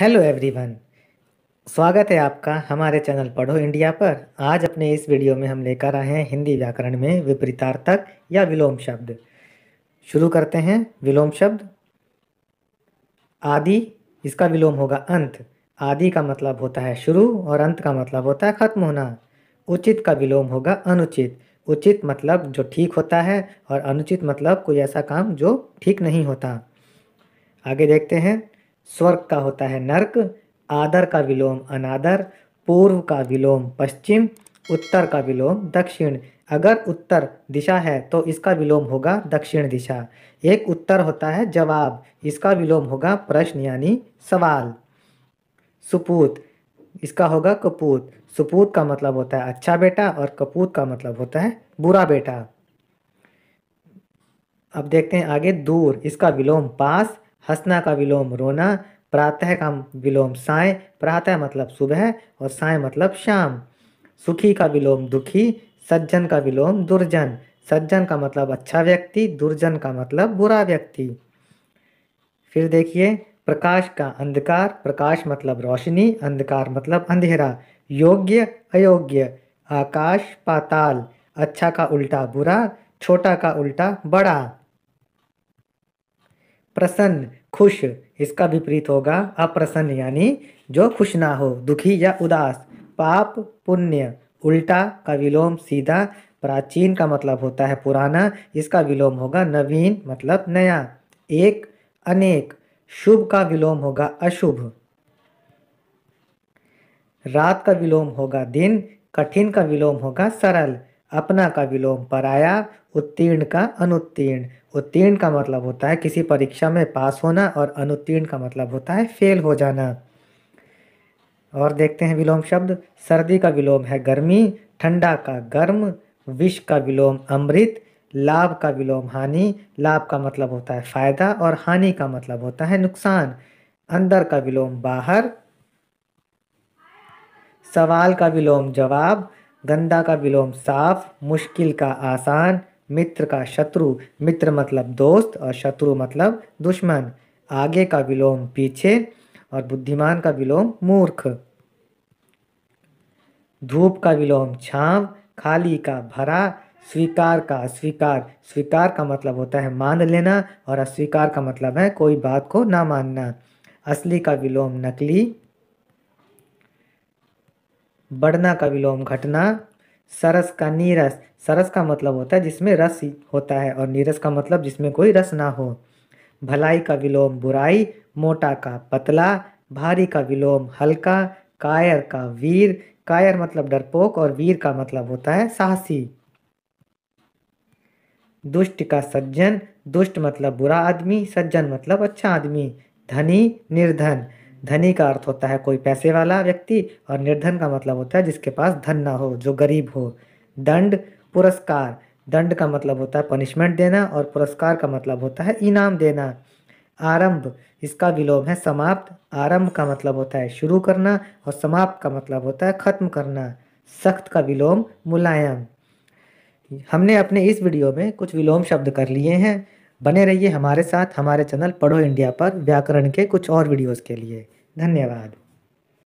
hello everyone स्वागत है आपका हमारे चैनल पढ़ो इंडिया पर आज अपने इस वीडियो में हम लेकर आए हैं हिंदी व्याकरण में विपरीतार्थक या विलोम शब्द शुरू करते हैं विलोम शब्द आदि इसका विलोम होगा अंत आदि का मतलब होता है शुरू और अंत का मतलब होता है खत्म होना उचित का विलोम होगा अनुचित उचित मतलब जो ठीक होता है और अनुचित मतलब कोई ऐसा काम जो ठीक नहीं होता आगे देखते हैं स्वर्ग का होता है नरक आदर का विलोम अनादर पूर्व का विलोम पश्चिम उत्तर का विलोम दक्षिण अगर उत्तर दिशा है तो इसका विलोम होगा दक्षिण दिशा एक उत्तर होता है जवाब इसका विलोम होगा प्रश्न यानी सवाल सुपूत इसका होगा कपूत सुपूत का मतलब होता है अच्छा बेटा और कपूत का मतलब होता है बुरा बेटा अब देखते हैं आगे दूर इसका विलोम पास हंसना का विलोम रोना प्रातः का विलोम साय प्रातः मतलब सुबह और साय मतलब शाम सुखी का विलोम दुखी सज्जन का विलोम दुर्जन सज्जन का मतलब अच्छा व्यक्ति दुर्जन का मतलब बुरा व्यक्ति फिर देखिए प्रकाश का अंधकार प्रकाश मतलब रोशनी अंधकार मतलब अंधेरा योग्य अयोग्य आकाश पाताल अच्छा का उल्टा बुरा छोटा का उल्टा बड़ा प्रसन्न खुश इसका विपरीत होगा अप्रसन्न यानी जो खुश ना हो दुखी या उदास पाप पुण्य उल्टा का विलोम सीधा प्राचीन का मतलब होता है पुराना इसका विलोम होगा नवीन मतलब नया एक अनेक शुभ का विलोम होगा अशुभ रात का विलोम होगा दिन कठिन का विलोम होगा सरल अपना का विलोम पराया उत्तीर्ण का अनुत्तीर्ण उत्तीर्ण का मतलब होता है किसी परीक्षा में पास होना और अनुत्तीर्ण का मतलब होता है फेल हो जाना और देखते हैं विलोम शब्द सर्दी का विलोम है गर्मी ठंडा का गर्म विष का विलोम अमृत लाभ का विलोम हानि लाभ का मतलब होता है फायदा और हानि का मतलब होता है नुकसान अंदर का विलोम बाहर सवाल का विलोम जवाब गंदा का विलोम साफ मुश्किल का आसान मित्र का शत्रु मित्र मतलब दोस्त और शत्रु मतलब दुश्मन आगे का विलोम पीछे और बुद्धिमान का विलोम मूर्ख धूप का विलोम छाव खाली का भरा स्वीकार का अस्वीकार स्वीकार का मतलब होता है मान लेना और अस्वीकार का मतलब है कोई बात को ना मानना असली का विलोम नकली बढ़ना का विलोम घटना सरस का नीरस सरस का मतलब होता है जिसमें रस होता है और नीरस का मतलब जिसमें कोई रस ना हो भलाई का विलोम बुराई मोटा का पतला भारी का विलोम हल्का कायर का वीर कायर मतलब डरपोक और वीर का मतलब होता है साहसी दुष्ट का सज्जन दुष्ट मतलब बुरा आदमी सज्जन मतलब अच्छा आदमी धनी निर्धन धनी का अर्थ होता है कोई पैसे वाला व्यक्ति और निर्धन का मतलब होता है जिसके पास धन ना हो जो गरीब हो दंड पुरस्कार दंड का मतलब होता है पनिशमेंट देना और पुरस्कार का मतलब होता है इनाम देना आरंभ इसका विलोम है समाप्त आरंभ का मतलब होता है शुरू करना और समाप्त का मतलब होता है खत्म करना सख्त का विलोम मुलायम हमने अपने इस वीडियो में कुछ विलोम शब्द कर लिए हैं बने रहिए हमारे साथ हमारे चैनल पढ़ो इंडिया पर व्याकरण के कुछ और वीडियोज़ के लिए धन्यवाद